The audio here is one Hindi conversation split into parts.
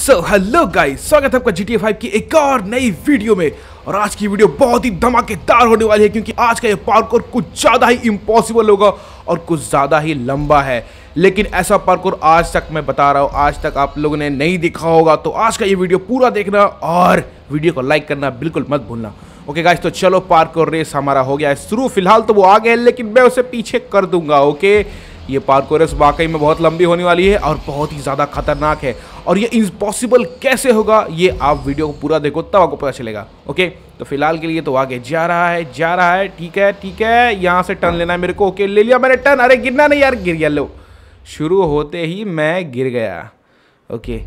सो हेलो गाइस स्वागत है आपका GTA 5 की एक और नई वीडियो में और आज की वीडियो बहुत ही धमाकेदार होने वाली है क्योंकि आज का ये पार्कोर कुछ ज़्यादा ही इम्पॉसिबल होगा और कुछ ज़्यादा ही लंबा है लेकिन ऐसा पार्कोर आज तक मैं बता रहा हूँ आज तक आप लोगों ने नहीं देखा होगा तो आज का ये वीडियो पूरा देखना और वीडियो को लाइक करना बिल्कुल मत भूलना ओके गाइस तो चलो पार्कोर रेस हमारा हो गया है शुरू फिलहाल तो वो आ गया है लेकिन मैं उसे पीछे कर दूंगा ओके okay? ये पार्को रेस वाकई में बहुत लंबी होने वाली है और बहुत ही ज़्यादा खतरनाक है और ये इम्पॉसिबल कैसे होगा ये आप वीडियो को पूरा देखो तब आपको पता चलेगा ओके तो फिलहाल के लिए तो आगे जा रहा है जा रहा है ठीक है ठीक है यहाँ से टर्न लेना है मेरे को ओके ले लिया मैंने टर्न अरे गिरना नहीं यार गिर गया लो शुरू होते ही मैं गिर गया ओके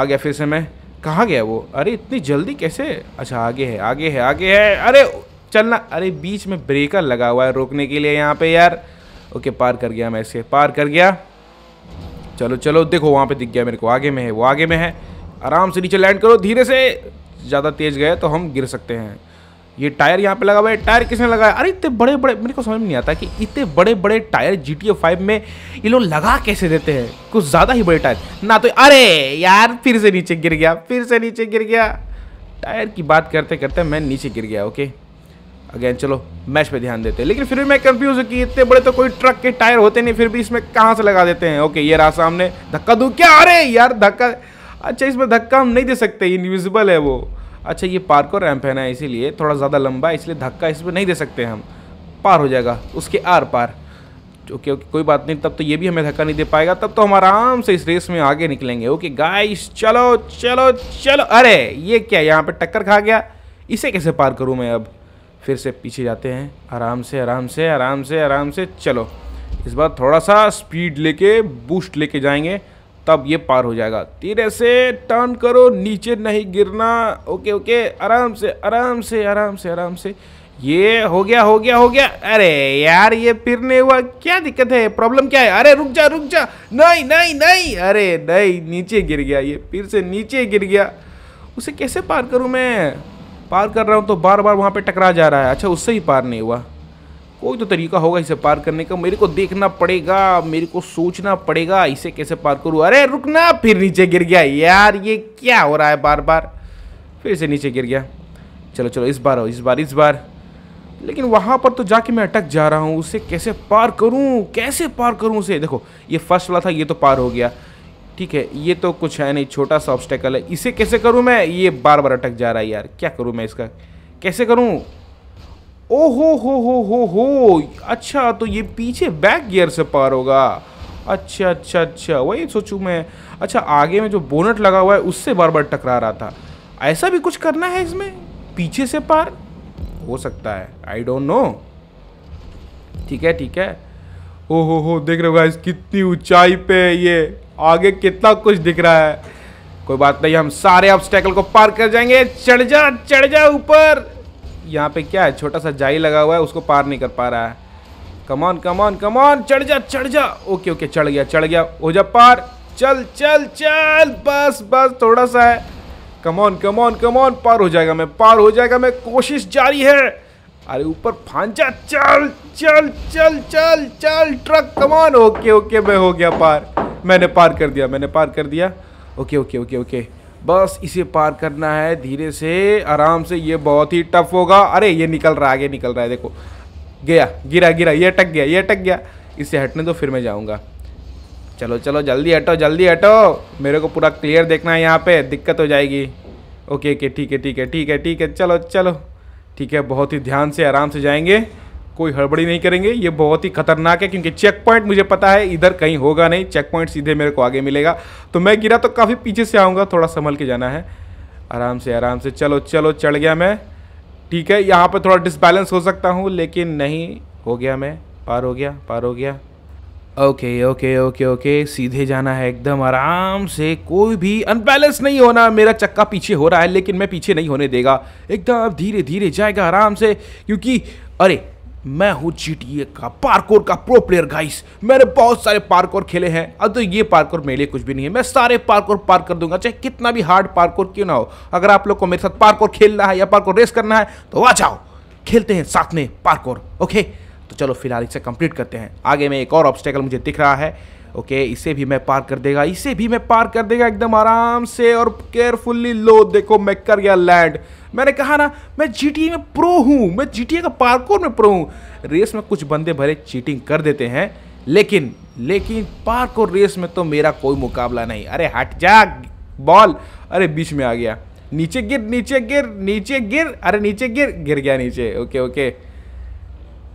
आ गया फिर से मैं कहाँ गया वो अरे इतनी जल्दी कैसे अच्छा आगे है आगे है आगे है अरे चलना अरे बीच में ब्रेकर लगा हुआ है रोकने के लिए यहाँ पे यार ओके पार कर गया मैं इसे पार कर गया चलो चलो देखो वहाँ पे दिख गया मेरे को आगे में है वो आगे में है आराम से नीचे लैंड करो धीरे से ज़्यादा तेज़ गए तो हम गिर सकते हैं ये टायर यहाँ पे लगा हुआ है टायर किसने लगाया अरे इतने बड़े बड़े मेरे को समझ में नहीं आता कि इतने बड़े बड़े टायर जी टी फाइव में ये लोग लगा कैसे देते हैं कुछ ज़्यादा ही बड़े टायर ना तो अरे यार फिर से नीचे गिर गया फिर से नीचे गिर गया टायर की बात करते करते मैं नीचे गिर गया ओके अगेन चलो मैच पे ध्यान देते हैं लेकिन फिर भी मैं कंफ्यूज हूँ कि इतने बड़े तो कोई ट्रक के टायर होते नहीं फिर भी इसमें कहाँ से लगा देते हैं ओके ये रहा सामने धक्का दू क्या अरे यार धक्का अच्छा इसमें धक्का हम नहीं दे सकते इनविजिबल है वो अच्छा ये पार को रैम्प है ना इसीलिए थोड़ा ज़्यादा लंबा है इसलिए धक्का इसमें नहीं दे सकते हम पार हो जाएगा उसके आर पार ओके ओके कोई बात नहीं तब तो ये भी हमें धक्का नहीं दे पाएगा तब तो हम आराम से इस रेस में आगे निकलेंगे ओके गाइस चलो चलो चलो अरे ये क्या यहाँ पे टक्कर खा गया इसे कैसे पार करूँ मैं अब फिर से पीछे जाते हैं आराम से आराम से आराम से आराम से चलो इस बार थोड़ा सा स्पीड लेके बूस्ट लेके जाएंगे तब ये पार हो जाएगा तीर से टर्न करो नीचे नहीं गिरना ओके ओके आराम से आराम से आराम से आराम से ये हो गया हो गया हो गया अरे यार ये फिर नहीं हुआ क्या दिक्कत है प्रॉब्लम क्या है अरे रुक जा रुक जा नहीं नहीं नहीं अरे नहीं नीचे गिर गया ये फिर से नीचे गिर गया उसे कैसे पार करूँ मैं पार कर रहा हूँ तो बार बार वहाँ पर टकरा जा रहा है अच्छा उससे ही पार नहीं हुआ कोई तो तरीका होगा इसे पार करने का मेरे को देखना पड़ेगा मेरे को सोचना पड़ेगा इसे कैसे पार करूँ अरे रुकना फिर नीचे गिर गया यार ये क्या हो रहा है बार बार फिर से नीचे गिर गया चलो चलो इस बार हो इस बार इस बार लेकिन वहाँ पर तो जाके मैं अटक जा रहा हूँ उसे कैसे पार करूँ कैसे पार करूँ उसे देखो ये फर्स्ट वाला था ये तो पार हो गया ठीक है ये तो कुछ है नहीं छोटा सा ऑब्स्टेकल है इसे कैसे करूँ मैं ये बार बार अटक जा रहा है यार क्या करूँ मैं इसका कैसे करूँ ओ हो हो हो हो हो अच्छा तो ये पीछे बैक गियर से पार होगा अच्छा अच्छा अच्छा वही सोचूँ मैं अच्छा आगे में जो बोनट लगा हुआ है उससे बार बार टकरा रहा था ऐसा भी कुछ करना है इसमें पीछे से पार हो सकता है आई डोंट नो ठीक है ठीक है ओ हो हो देख रहे हो गाइस कितनी ऊंचाई पे है ये आगे कितना कुछ दिख रहा है कोई बात नहीं हम सारे ऑब्स्टेकल को पार कर जाएंगे चढ़ जा चढ़ जा ऊपर यहाँ पे क्या है छोटा सा जाई लगा हुआ है उसको पार नहीं कर पा रहा है कमान कमान कमान चढ़ जा चढ़ जा ओके ओके चढ़ गया चढ़ गया हो जा पार चल चल चल बस बस थोड़ा सा है कमान कमान कमान पार हो जाएगा मैं पार हो जाएगा मैं कोशिश जारी है अरे ऊपर फांचा चल चल चल चल चल ट्रक कमान ओके ओके मैं हो गया पार मैंने पार कर दिया मैंने पार कर दिया ओके ओके ओके ओके बस इसे पार करना है धीरे से आराम से ये बहुत ही टफ होगा अरे ये निकल रहा है आगे निकल रहा है देखो गया गिरा गिरा ये टक गया ये टक गया इसे हटने तो फिर मैं जाऊँगा चलो चलो जल्दी हटो जल्दी हटो मेरे को पूरा क्लियर देखना है यहाँ पे दिक्कत हो जाएगी ओके ओके ठीक है ठीक है ठीक है ठीक है चलो चलो ठीक है बहुत ही ध्यान से आराम से जाएंगे कोई हड़बड़ी नहीं करेंगे ये बहुत ही खतरनाक है क्योंकि चेक पॉइंट मुझे पता है इधर कहीं होगा नहीं चेक पॉइंट सीधे मेरे को आगे मिलेगा तो मैं गिरा तो काफ़ी पीछे से आऊँगा थोड़ा संभल के जाना है आराम से आराम से चलो चलो चढ़ गया मैं ठीक है यहाँ पर थोड़ा डिसबैलेंस हो सकता हूँ लेकिन नहीं हो गया मैं पार हो गया पार हो गया ओके ओके ओके ओके सीधे जाना है एकदम आराम से कोई भी अनबैलेंस नहीं होना मेरा चक्का पीछे हो रहा है लेकिन मैं पीछे नहीं होने देगा एकदम धीरे धीरे जाएगा आराम से क्योंकि अरे मैं हूँ जी टी ए का पार्कोर का प्रो प्लेयर गाइस मैंने बहुत सारे पार्कोर खेले हैं अब तो ये पार्कोर मेरे लिए कुछ भी नहीं है मैं सारे पार्कोर पार कर दूंगा चाहे कितना भी हार्ड पार्कोर क्यों ना हो अगर आप लोग को मेरे साथ पार्कोर खेलना है या पार्कोर रेस करना है तो आ जाओ खेलते हैं साथ में पार्कोर ओके तो चलो फिलहाल इसे कंप्लीट करते हैं आगे में एक और ऑब्स्टेकल मुझे दिख रहा है ओके इसे भी मैं पार कर देगा इसे भी मैं पार कर देगा एकदम आराम से और केयरफुल्ली लो देखो मैं कर गया लैंड मैंने कहा ना मैं जी में प्रो हूँ मैं जी का पार्कोर में प्रो हूँ रेस में कुछ बंदे भरे चीटिंग कर देते हैं लेकिन लेकिन पार्क और रेस में तो मेरा कोई मुकाबला नहीं अरे हट जा बॉल अरे बीच में आ गया नीचे गिर नीचे गिर नीचे गिर अरे नीचे गिर गिर गया नीचे ओके ओके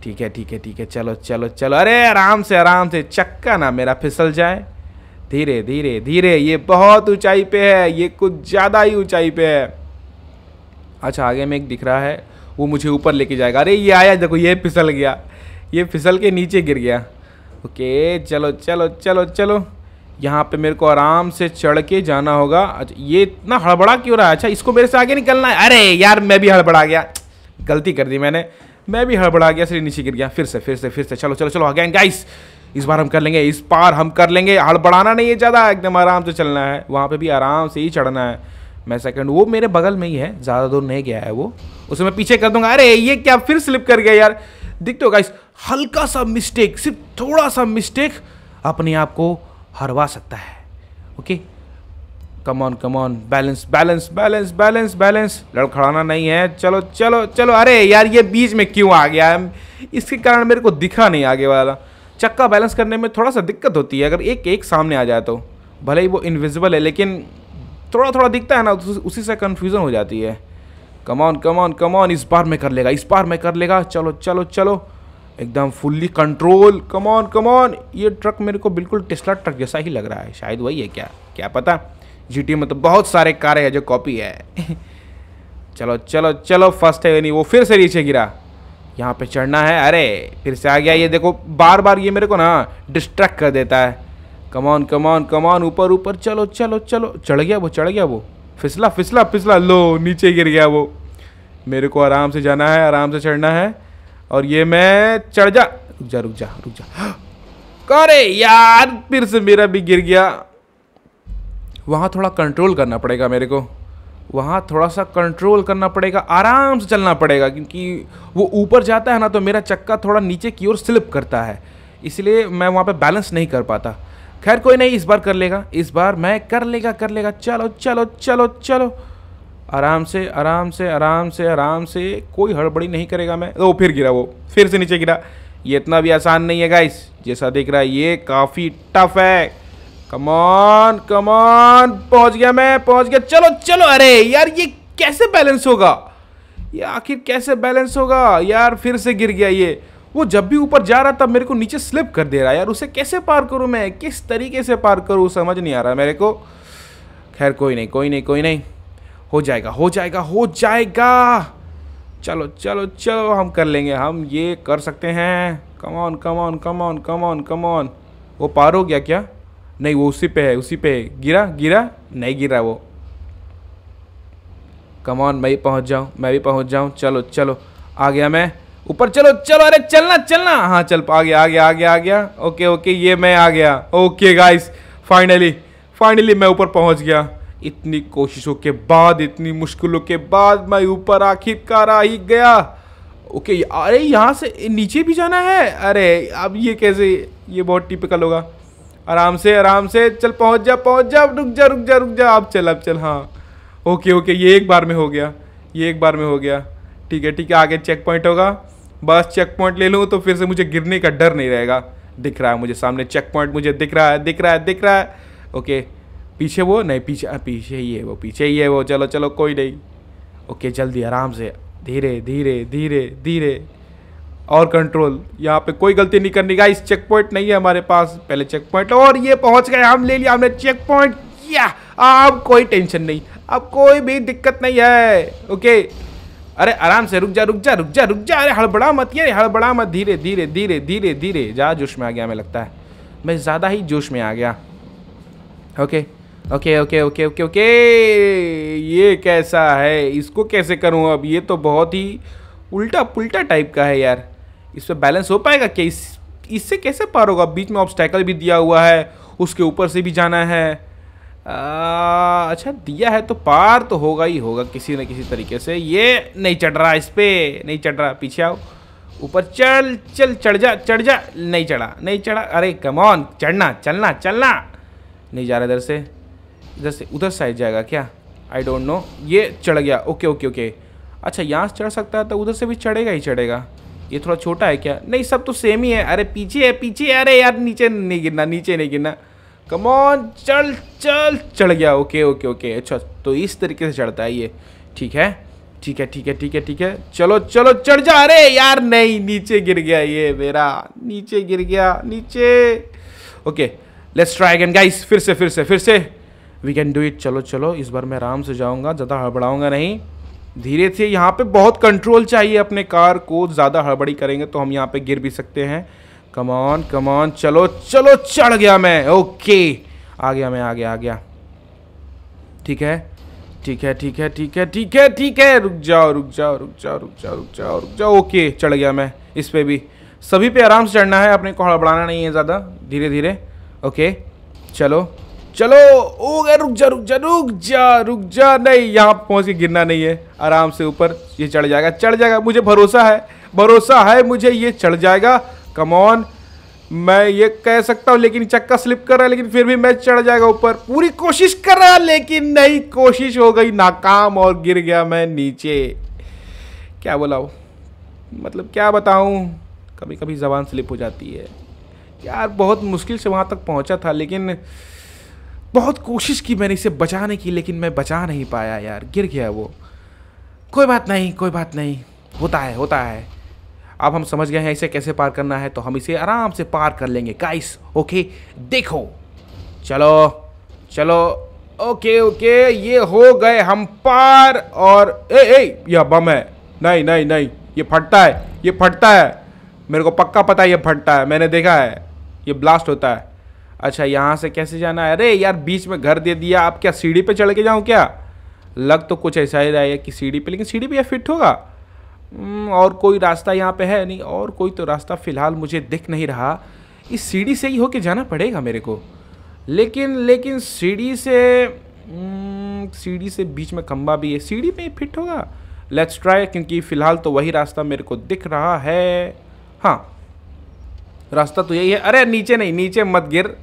ठीक है ठीक है ठीक है चलो चलो चलो अरे आराम से आराम से चक्का ना मेरा फिसल जाए धीरे धीरे धीरे ये बहुत ऊंचाई पे है ये कुछ ज़्यादा ही ऊंचाई पे है अच्छा आगे में एक दिख रहा है वो मुझे ऊपर लेके जाएगा अरे ये आया देखो ये फिसल गया ये फिसल के नीचे गिर गया ओके चलो चलो चलो चलो यहाँ पे मेरे को आराम से चढ़ के जाना होगा अच्छा ये इतना हड़बड़ा क्यों रहा है अच्छा इसको मेरे से आगे निकलना है अरे यार मैं भी हड़बड़ा गया गलती कर दी मैंने मैं भी हड़बड़ा गया सिर्फ नीचे गिर गया फिर से फिर से फिर से चलो चलो चलो अगैन गाइस इस बार हम कर लेंगे इस बार हम कर लेंगे हड़बड़ाना नहीं है ज़्यादा एकदम आराम से चलना है वहाँ पर भी आराम से ही चढ़ना है मैं सेकंड वो मेरे बगल में ही है ज़्यादा दूर नहीं गया है वो उसे मैं पीछे कर दूंगा अरे ये क्या फिर स्लिप कर गया यार दिखते हो गाइस हल्का सा मिस्टेक सिर्फ थोड़ा सा मिस्टेक अपने आप को हरवा सकता है okay come on come on balance balance balance balance balance लड़खड़ाना नहीं है चलो चलो चलो अरे यार ये बीच में क्यों आ गया है इसके कारण मेरे को दिखा नहीं आगे वाला चक्का बैलेंस करने में थोड़ा सा दिक्कत होती है अगर एक एक सामने आ जाए तो भले ही वो इनविजिबल है लेकिन थोड़ा थोड़ा दिखता है ना तो उसी से कन्फ्यूज़न हो जाती है कमॉन कमॉन कमॉन इस बार में कर लेगा इस बार में कर लेगा चलो चलो चलो एकदम फुल्ली कंट्रोल कमॉन कमॉन ये ट्रक मेरे को बिल्कुल टेस्ला ट्रक जैसा ही लग रहा है शायद वही है क्या क्या पता जी टी तो बहुत सारे कारें है जो कॉपी है चलो चलो चलो फर्स्ट है नहीं वो फिर से नीचे गिरा यहाँ पे चढ़ना है अरे फिर से आ गया ये देखो बार बार ये मेरे को ना डिस्ट्रैक्ट कर देता है कमान कमान कमान ऊपर ऊपर चलो चलो चलो चढ़ गया वो चढ़ गया वो फिसला फिसला फिसला लो नीचे गिर गया वो मेरे को आराम से जाना है आराम से चढ़ना है और ये मैं चढ़ जा रुक जा रुक जा रुक जा अरे यार फिर से मेरा भी गिर गया वहाँ थोड़ा कंट्रोल करना पड़ेगा मेरे को वहाँ थोड़ा सा कंट्रोल करना पड़ेगा आराम से चलना पड़ेगा क्योंकि वो ऊपर जाता है ना तो मेरा चक्का थोड़ा नीचे की ओर स्लिप करता है इसलिए मैं वहाँ पे बैलेंस नहीं कर पाता खैर कोई नहीं इस बार कर लेगा इस बार मैं कर लेगा कर लेगा चलो चलो चलो चलो आराम से आराम से आराम से आराम से कोई हड़बड़ी नहीं करेगा मैं वो फिर गिरा वो फिर से नीचे गिरा ये इतना भी आसान नहीं है गाइस जैसा देख रहा है ये काफ़ी टफ है कमान कमान पहुंच गया मैं पहुंच गया चलो चलो अरे यार ये कैसे बैलेंस होगा ये आखिर कैसे बैलेंस होगा यार फिर से गिर गया ये वो जब भी ऊपर जा रहा तब मेरे को नीचे स्लिप कर दे रहा है यार उसे कैसे पार करूँ मैं किस तरीके से पार करूँ समझ नहीं आ रहा मेरे को खैर कोई नहीं कोई नहीं कोई नहीं हो जाएगा हो जाएगा हो जाएगा चलो चलो चलो हम कर लेंगे हम ये कर सकते हैं कमान कमान कमान कमान कमान वो पार हो गया क्या नहीं वो उसी पे है उसी पे गिरा गिरा नहीं गिरा वो कमान मैं पहुंच पहुँच जाऊँ मैं भी पहुँच जाऊँ चलो चलो आ गया मैं ऊपर चलो चलो अरे चलना चलना हाँ चल आ गया आ गया आ गया आ गया ओके ओके ये मैं आ गया ओके गाइस फाइनली फाइनली मैं ऊपर पहुँच गया इतनी कोशिशों के बाद इतनी मुश्किलों के बाद मैं ऊपर आखिरकार आ ही गया ओके अरे यहाँ से नीचे भी जाना है अरे अब ये कैसे ये बहुत टिपिकल होगा आराम से आराम से चल पहुंच जा पहुंच जा रुक जा रुक जा रुक जा अब चल अब चल हाँ ओके ओके ये एक बार में हो गया ये एक बार में हो गया ठीक है ठीक है आगे चेक पॉइंट होगा बस चेक पॉइंट ले लूँ तो फिर से मुझे गिरने का डर नहीं रहेगा दिख रहा है मुझे सामने चेक पॉइंट मुझे दिख रहा है दिख रहा है दिख रहा है ओके पीछे वो नहीं पीछे हाँ, पीछे ही है वो पीछे ही है वो चलो चलो कोई नहीं ओके जल्दी आराम से धीरे धीरे धीरे धीरे और कंट्रोल यहाँ पे कोई गलती नहीं करनी गाइस चेक पॉइंट नहीं है हमारे पास पहले चेक पॉइंट और ये पहुँच गए हम ले लिया हमने चेक पॉइंट किया अब कोई टेंशन नहीं अब कोई भी दिक्कत नहीं है ओके अरे आराम से रुक जा रुक जा रुक जा रुक जा अरे हड़बड़ा मत ये हड़बड़ा मत धीरे धीरे धीरे धीरे धीरे ज़्यादा जोश में आ गया हमें लगता है मैं ज़्यादा ही जोश में आ गया okay okay okay okay okay okay ये कैसा है इसको कैसे करूँ अब ये तो बहुत ही उल्टा पुल्टा टाइप का है यार इस पर बैलेंस हो पाएगा क्या इस इससे कैसे पार होगा बीच में ऑब्स्टैकल भी दिया हुआ है उसके ऊपर से भी जाना है आ, अच्छा दिया है तो पार तो होगा ही होगा किसी न किसी तरीके से ये नहीं चढ़ रहा इस पर नहीं चढ़ रहा पीछे आओ ऊपर चल चल चढ़ जा चढ़ जा नहीं चढ़ा नहीं चढ़ा अरे कमॉन चढ़ना चलना चलना नहीं जा रहा इधर से इधर से उधर साइड जाएगा क्या आई डोंट नो ये चढ़ गया ओके ओके ओके अच्छा यहाँ से चढ़ सकता है तो उधर से भी चढ़ेगा ही चढ़ेगा ये थोड़ा छोटा है क्या नहीं सब तो सेम ही है अरे पीछे है पीछे अरे यार नीचे नहीं गिरना नीचे नहीं गिरना कमॉन चल चल चढ़ गया ओके ओके ओके अच्छा तो इस तरीके से चढ़ता है ये ठीक है ठीक है ठीक है ठीक है ठीक है चलो चलो चढ़ जा अरे यार नहीं नीचे गिर गया ये मेरा नीचे गिर गया नीचे okay let's try again guys फिर से फिर से फिर से वी कैन डू इट चलो चलो इस बार मैं आराम से जाऊंगा ज़्यादा हड़बड़ाऊंगा नहीं धीरे से यहाँ पे बहुत कंट्रोल चाहिए अपने कार को ज़्यादा हड़बड़ी करेंगे तो हम यहाँ पे गिर भी सकते हैं कमान कमान चलो चलो चढ़ गया मैं ओके आ गया मैं आ गया आ गया ठीक है ठीक है ठीक है ठीक है ठीक है ठीक है रुक जाओ रुक जाओ रुक जाओ रुक जाओ रुक जाओ रुक जाओ ओके चढ़ गया मैं इस पर भी सभी पे आराम से चढ़ना है अपने को हड़बड़ाना नहीं है ज़्यादा धीरे धीरे ओके चलो चलो ओ गए रुक जा रुक जा रुक जा रुक जा नहीं यहाँ पहुँच के गिरना नहीं है आराम से ऊपर ये चढ़ जाएगा चढ़ जाएगा मुझे भरोसा है भरोसा है मुझे ये चढ़ जाएगा कमॉन मैं ये कह सकता हूँ लेकिन चक्का स्लिप कर रहा है लेकिन फिर भी मैं चढ़ जाएगा ऊपर पूरी कोशिश कर रहा लेकिन नहीं कोशिश हो गई नाकाम और गिर गया मैं नीचे क्या वो मतलब क्या बताऊँ कभी कभी ज़बान स्लिप हो जाती है यार बहुत मुश्किल से वहाँ तक पहुँचा था लेकिन बहुत कोशिश की मैंने इसे बचाने की लेकिन मैं बचा नहीं पाया यार गिर गया वो कोई बात नहीं कोई बात नहीं होता है होता है अब हम समझ गए हैं इसे कैसे पार करना है तो हम इसे आराम से पार कर लेंगे गाइस ओके देखो चलो चलो ओके ओके ये हो गए हम पार और ए ए यह बम है नहीं नहीं नहीं ये फटता है ये फटता है मेरे को पक्का पता है ये फटता है मैंने देखा है ये ब्लास्ट होता है अच्छा यहाँ से कैसे जाना है अरे यार बीच में घर दे दिया आप क्या सीढ़ी पे चढ़ के जाऊँ क्या लग तो कुछ ऐसा ही रहा है कि सीढ़ी पे लेकिन सीढ़ी पे यह फिट होगा हम्म, और कोई रास्ता यहाँ पे है नहीं और कोई तो रास्ता फ़िलहाल मुझे दिख नहीं रहा इस सीढ़ी से ही होके जाना पड़ेगा मेरे को लेकिन लेकिन सीढ़ी से हम्म, सीढ़ी से बीच में खम्बा भी है सीढ़ी पर फिट होगा लेट्स ट्राई क्योंकि फ़िलहाल तो वही रास्ता मेरे को दिख रहा है हाँ रास्ता तो यही है अरे नीचे नहीं नीचे मत गिर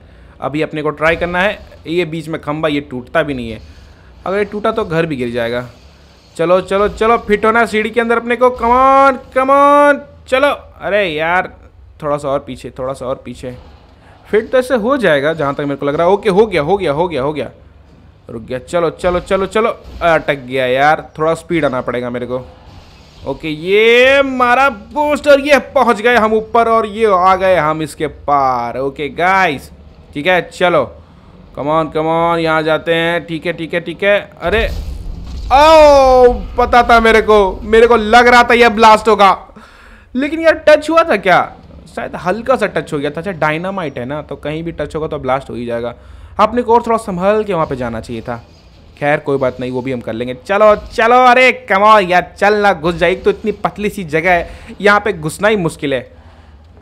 अभी अपने को ट्राई करना है ये बीच में खंबा ये टूटता भी नहीं है अगर ये टूटा तो घर भी गिर जाएगा चलो चलो चलो फिट होना सीढ़ी के अंदर अपने को कमान कमान चलो अरे यार थोड़ा सा और पीछे थोड़ा सा और पीछे फिट तो ऐसे हो जाएगा जहाँ तक मेरे को लग रहा है ओके हो गया हो गया हो गया हो गया रुक गया चलो चलो चलो चलो अटक गया यार थोड़ा स्पीड आना पड़ेगा मेरे को ओके ये मारा बूस्टर ये पहुंच गए हम ऊपर और ये आ गए हम इसके पार ओके गाइस ठीक है चलो कमान कमान यहाँ जाते हैं ठीक है ठीक है ठीक है अरे ओ पता था मेरे को मेरे को लग रहा था यह ब्लास्ट होगा लेकिन यार टच हुआ था क्या शायद हल्का सा टच हो गया था अच्छा डायनामाइट है ना तो कहीं भी टच होगा तो ब्लास्ट हो ही जाएगा अपने को और थोड़ा संभल के वहाँ पे जाना चाहिए था खैर कोई बात नहीं वो भी हम कर लेंगे चलो चलो अरे कमाओ यार चल ना घुस जाए तो इतनी पतली सी जगह है यहाँ पे घुसना ही मुश्किल है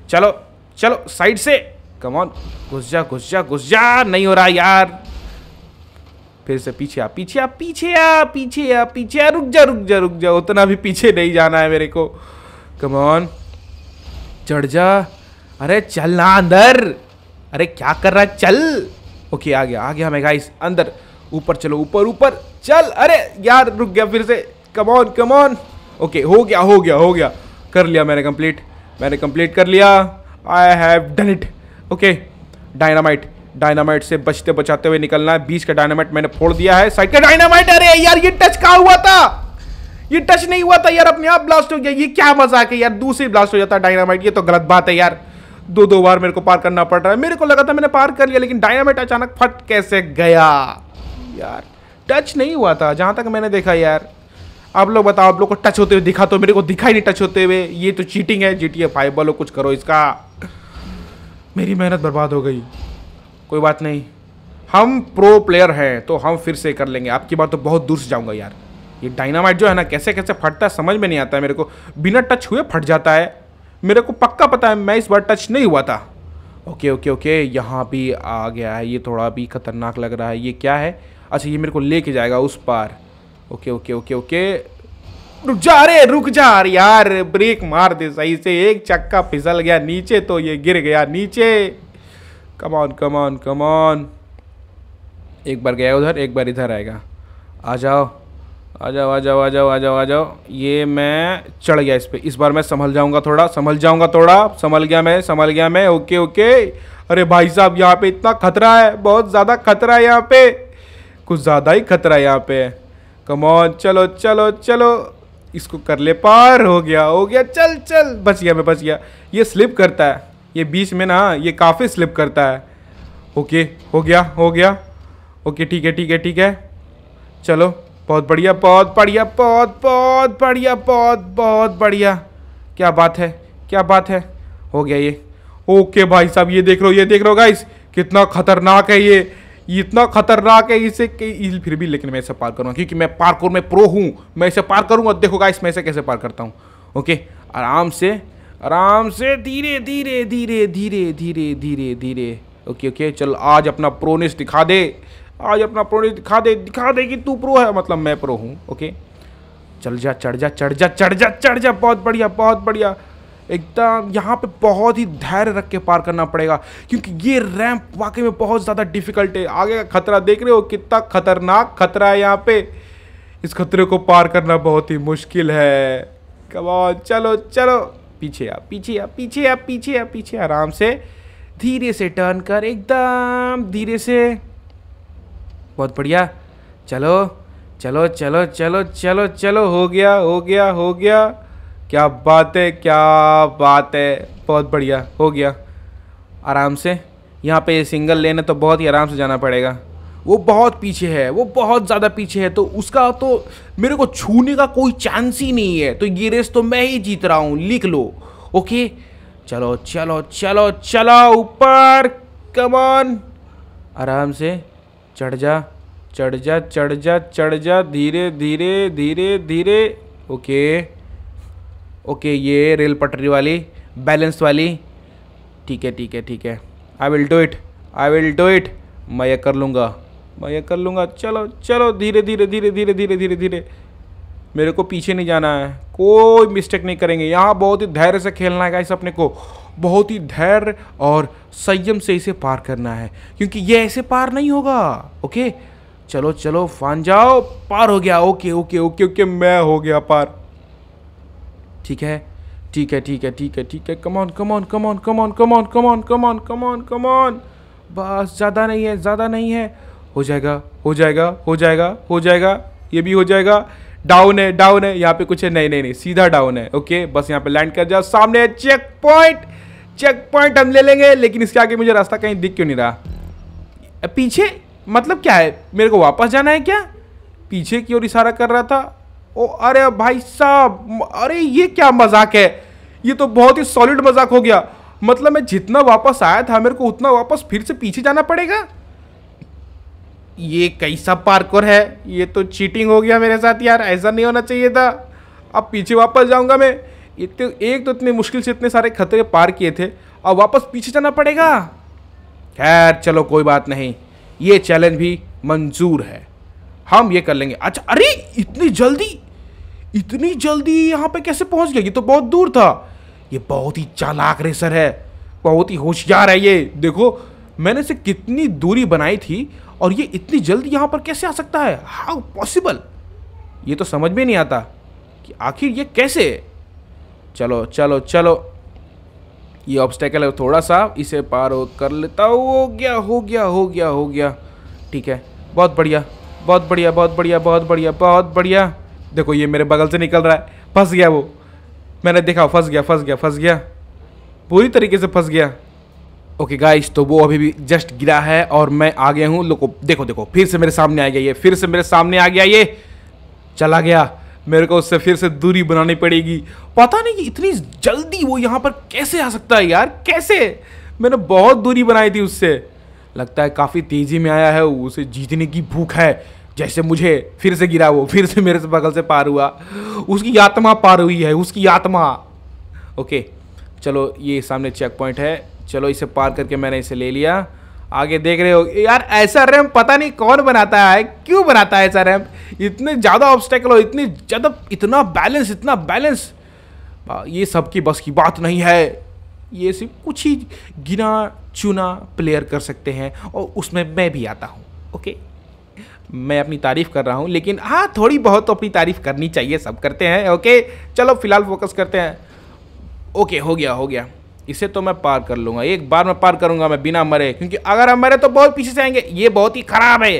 चलो चलो साइड से कमौन घुस जा घुस जा घुस जा नहीं हो रहा यार फिर से पीछे आ पीछे आ पीछे आ पीछे आ पीछे आ रुक जा रुक जा रुक जा उतना भी पीछे नहीं जाना है मेरे को कमौन चढ़ जा अरे चल ना अंदर अरे क्या कर रहा है चल ओके आ गया आ गया मैं गाइस अंदर ऊपर चलो ऊपर ऊपर चल अरे यार रुक गया फिर से कमौन कमौन ओके हो गया हो गया हो गया कर लिया मैंने कंप्लीट मैंने कंप्लीट कर लिया I have done it okay dynamite dynamite से बचते बचाते हुए निकलना है बीच का डायनामाइट मैंने फोड़ दिया है साइड का डायनामाइट अरे यार ये टच कहा हुआ था ये टच नहीं हुआ था यार अपने आप ब्लास्ट हो गया ये क्या मजा है यार दूसरी ब्लास्ट हो जाता है डायनामाइट ये तो गलत बात है यार दो दो बार मेरे को पार करना पड़ रहा है मेरे को लगा था मैंने पार कर लिया लेकिन डायनामाइट अचानक फट कैसे गया यार टच नहीं हुआ था जहां तक मैंने देखा यार आप लोग बताओ आप लोग को टच होते हुए दिखा तो मेरे को दिखाई नहीं टच होते हुए ये तो चीटिंग है जीटीए फाइव बोलो कुछ करो इसका मेरी मेहनत बर्बाद हो गई कोई बात नहीं हम प्रो प्लेयर हैं तो हम फिर से कर लेंगे आपकी बात तो बहुत दूर से जाऊंगा यार ये डायनामाइट जो है ना कैसे कैसे फटता है समझ में नहीं आता है मेरे को बिना टच हुए फट जाता है मेरे को पक्का पता है मैं इस बार टच नहीं हुआ था ओके ओके ओके यहाँ भी आ गया है ये थोड़ा भी खतरनाक लग रहा है ये क्या है अच्छा ये मेरे को लेके जाएगा उस पार ओके ओके ओके ओके रुक जा अरे रुक जा यार ब्रेक मार दे सही से एक चक्का फिसल गया नीचे तो ये गिर गया नीचे कमान कमान कमान एक बार गया उधर एक बार इधर आएगा आ जाओ आ जाओ आ जाओ आ जाओ आ जाओ आ जाओ ये मैं चढ़ गया इस पर इस बार मैं संभल जाऊंगा थोड़ा संभल जाऊंगा थोड़ा संभल गया मैं संभल गया मैं ओके ओके अरे भाई साहब यहाँ पे इतना खतरा है बहुत ज़्यादा खतरा है यहाँ पे कुछ ज़्यादा ही खतरा है यहाँ पे कमौन चलो चलो चलो इसको कर ले पार हो गया हो गया चल चल बच गया मैं बच गया ये स्लिप करता है ये बीच में ना ये काफ़ी स्लिप करता है ओके हो गया हो गया ओके ठीक है ठीक है ठीक है चलो बहुत बढ़िया बहुत बढ़िया बहुत बहुत बढ़िया बहुत बहुत बढ़िया क्या बात है क्या बात है हो गया ये ओके भाई साहब ये देख लो ये देख लो गाइस कितना खतरनाक है ये ये इतना खतरनाक है इसे कि फिर भी लेकिन मैं इसे पार करूँगा क्योंकि मैं पार्कोर में प्रो हूँ मैं इसे पार करूँगा देखो गाइस मैं इसे कैसे पार करता हूँ ओके आराम से आराम से धीरे धीरे धीरे धीरे धीरे धीरे धीरे ओके ओके चल आज अपना प्रोनेस दिखा दे आज अपना प्रोनेस दिखा दे दिखा दे कि तू प्रो है मतलब मैं प्रो हूँ ओके चल जा चढ़ जा चढ़ जा चढ़ जा चढ़ जा बहुत बढ़िया बहुत बढ़िया एकदम यहाँ पे बहुत ही धैर्य रख के पार करना पड़ेगा क्योंकि ये रैंप वाकई में बहुत ज़्यादा डिफिकल्ट है आगे का खतरा देख रहे हो कितना खतरनाक खतरा है यहाँ पे इस खतरे को पार करना बहुत ही मुश्किल है कमान चलो चलो पीछे आ पीछे आ पीछे आ पीछे आ पीछे आराम से धीरे से टर्न कर एकदम धीरे से बहुत बढ़िया चलो चलो चलो चलो चलो चलो हो गया हो गया हो गया क्या बात है क्या बात है बहुत बढ़िया हो गया आराम से यहाँ पे सिंगल लेन है तो बहुत ही आराम से जाना पड़ेगा वो बहुत पीछे है वो बहुत ज़्यादा पीछे है तो उसका तो मेरे को छूने का कोई चांस ही नहीं है तो ये रेस तो मैं ही जीत रहा हूँ लिख लो ओके चलो चलो चलो चलो ऊपर कमान आराम से चढ़ जा चढ़ जा चढ़ जा चढ़ जा धीरे धीरे धीरे धीरे ओके ओके ये रेल पटरी वाली बैलेंस वाली ठीक है ठीक है ठीक है I will do it I will do it मैं ये कर लूँगा मैं ये कर लूँगा चलो चलो धीरे धीरे धीरे धीरे धीरे धीरे धीरे मेरे को पीछे नहीं जाना है कोई मिस्टेक नहीं करेंगे यहाँ बहुत ही धैर्य से खेलना है इस अपने को बहुत ही धैर्य और संयम से इसे पार करना है क्योंकि ये ऐसे पार नहीं होगा ओके चलो चलो फान जाओ पार हो गया ओके ओके ओके ओके मैं हो गया पार ठीक है ठीक है ठीक है ठीक है ठीक है कमान कमान कमान कमान कमान कमान कमान कमान कमान बस ज़्यादा नहीं है ज़्यादा नहीं है हो जाएगा हो जाएगा हो जाएगा हो जाएगा ये भी हो जाएगा डाउन है डाउन है यहाँ पे कुछ है नहीं नहीं नहीं सीधा डाउन है ओके बस यहाँ पे लैंड कर जाओ सामने है चेक पॉइंट चेक पॉइंट हम ले लेंगे लेकिन इसके आगे मुझे रास्ता कहीं दिख क्यों नहीं रहा पीछे मतलब क्या है मेरे को वापस जाना है क्या पीछे की ओर इशारा कर रहा था ओ अरे भाई साहब अरे ये क्या मजाक है ये तो बहुत ही सॉलिड मजाक हो गया मतलब मैं जितना वापस आया था मेरे को उतना वापस फिर से पीछे जाना पड़ेगा ये कैसा पार्कोर है ये तो चीटिंग हो गया मेरे साथ यार ऐसा नहीं होना चाहिए था अब पीछे वापस जाऊंगा मैं इतने तो एक तो इतने मुश्किल से इतने सारे खतरे पार किए थे अब वापस पीछे जाना पड़ेगा खैर चलो कोई बात नहीं ये चैलेंज भी मंजूर है हम ये कर लेंगे अच्छा अरे इतनी जल्दी इतनी जल्दी यहाँ पे कैसे पहुँच गया ये तो बहुत दूर था ये बहुत ही चालाक रेसर है बहुत ही होशियार है ये देखो मैंने इसे कितनी दूरी बनाई थी और ये इतनी जल्दी यहाँ पर कैसे आ सकता है हाउ पॉसिबल ये तो समझ में नहीं आता कि आखिर ये कैसे चलो चलो चलो ये ऑब्स्टेकल है थोड़ा सा इसे पार कर लेता हो गया हो गया हो गया हो गया ठीक है बहुत बढ़िया बहुत बढ़िया बहुत बढ़िया बहुत बढ़िया बहुत बढ़िया देखो ये मेरे बगल से निकल रहा है फंस गया वो मैंने देखा फंस गया फंस गया फंस गया पूरी तरीके से फंस गया ओके गाइस तो वो अभी भी जस्ट गिरा है और मैं आ गया हूँ लोगों देखो देखो फिर से मेरे सामने आ गया ये फिर से मेरे सामने आ गया ये चला गया मेरे को उससे फिर से दूरी बनानी पड़ेगी पता नहीं कि इतनी जल्दी वो यहाँ पर कैसे आ सकता है यार कैसे मैंने बहुत दूरी बनाई थी उससे लगता है काफ़ी तेज़ी में आया है उसे जीतने की भूख है जैसे मुझे फिर से गिरा वो फिर से मेरे से बगल से पार हुआ उसकी आत्मा पार हुई है उसकी आत्मा ओके चलो ये सामने चेक पॉइंट है चलो इसे पार करके मैंने इसे ले लिया आगे देख रहे हो यार ऐसा रैम पता नहीं कौन बनाता है क्यों बनाता है ऐसा रैम इतने ज़्यादा ऑब्स्टेकल हो इतनी ज़्यादा इतना बैलेंस इतना बैलेंस ये सबकी बस की बात नहीं है ये सिर्फ कुछ ही गिना चुना प्लेयर कर सकते हैं और उसमें मैं भी आता हूँ ओके मैं अपनी तारीफ़ कर रहा हूँ लेकिन हाँ थोड़ी बहुत तो अपनी तारीफ़ करनी चाहिए सब करते हैं ओके चलो फिलहाल फोकस करते हैं ओके हो गया हो गया इसे तो मैं पार कर लूँगा एक बार मैं पार करूँगा मैं बिना मरे क्योंकि अगर हम मरे तो बहुत पीछे से आएंगे ये बहुत ही ख़राब है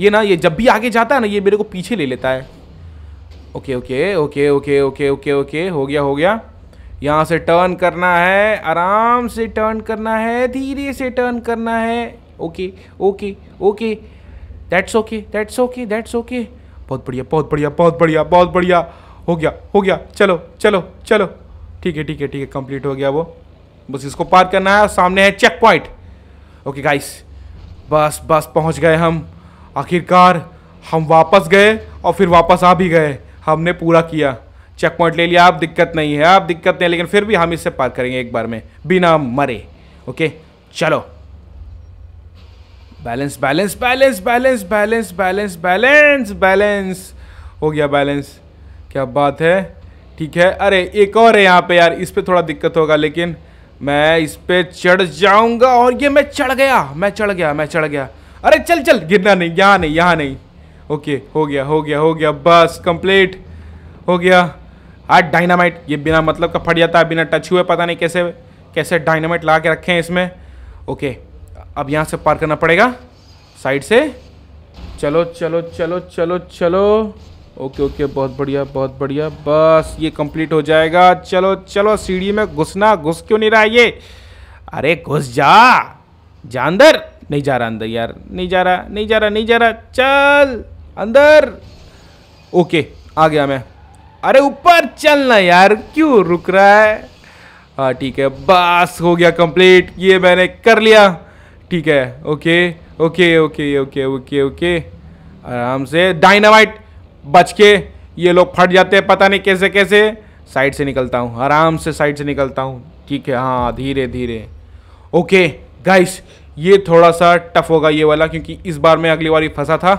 ये ना ये जब भी आगे जाता है ना ये मेरे को पीछे ले लेता है okay okay okay okay okay okay okay हो गया हो गया यहाँ से टर्न करना है आराम से टर्न करना है धीरे से टर्न करना है okay okay okay that's okay that's okay that's okay बहुत बढ़िया बहुत बढ़िया बहुत बढ़िया बहुत बढ़िया हो गया हो गया चलो चलो चलो ठीक है ठीक है ठीक है कंप्लीट हो गया वो बस इसको पार करना है सामने है चेक पॉइंट ओके गाइस बस बस पहुंच गए हम आखिरकार हम वापस गए और फिर वापस आ भी गए हमने पूरा किया चेक पॉइंट ले लिया आप दिक्कत नहीं है आप दिक्कत नहीं लेकिन फिर भी हम इससे पार करेंगे एक बार में बिना मरे ओके चलो balance balance balance balance balance balance balance balance हो गया बैलेंस क्या बात है ठीक है अरे एक और है यहाँ पे यार इस पर थोड़ा दिक्कत होगा लेकिन मैं इस पर चढ़ जाऊँगा और ये मैं चढ़ गया मैं चढ़ गया मैं चढ़ गया अरे चल चल गिरना नहीं यहाँ नहीं यहाँ नहीं ओके हो गया हो गया हो गया बस कंप्लीट हो गया आज डायनामाइट ये बिना मतलब का फट जाता है बिना टच हुए पता नहीं कैसे कैसे डायनामाइट ला के रखे हैं इसमें ओके अब यहाँ से पार करना पड़ेगा साइड से चलो चलो चलो चलो चलो ओके ओके बहुत बढ़िया बहुत बढ़िया बस ये कंप्लीट हो जाएगा चलो चलो सीढ़ी में घुसना घुस क्यों नहीं रहा ये अरे घुस जा जा अंदर नहीं जा रहा अंदर यार नहीं जा रहा नहीं जा रहा नहीं जा रहा चल अंदर ओके आ गया मैं अरे ऊपर चलना यार क्यों रुक रहा है हाँ ठीक है बस हो गया कंप्लीट ये मैंने कर लिया ठीक है okay okay okay okay okay okay आराम से डायनामाइट बच के ये लोग फट जाते हैं पता नहीं कैसे कैसे साइड से निकलता हूँ आराम से साइड से निकलता हूँ ठीक है हाँ धीरे धीरे ओके गाइस ये थोड़ा सा टफ होगा ये वाला क्योंकि इस बार मैं अगली बार फंसा था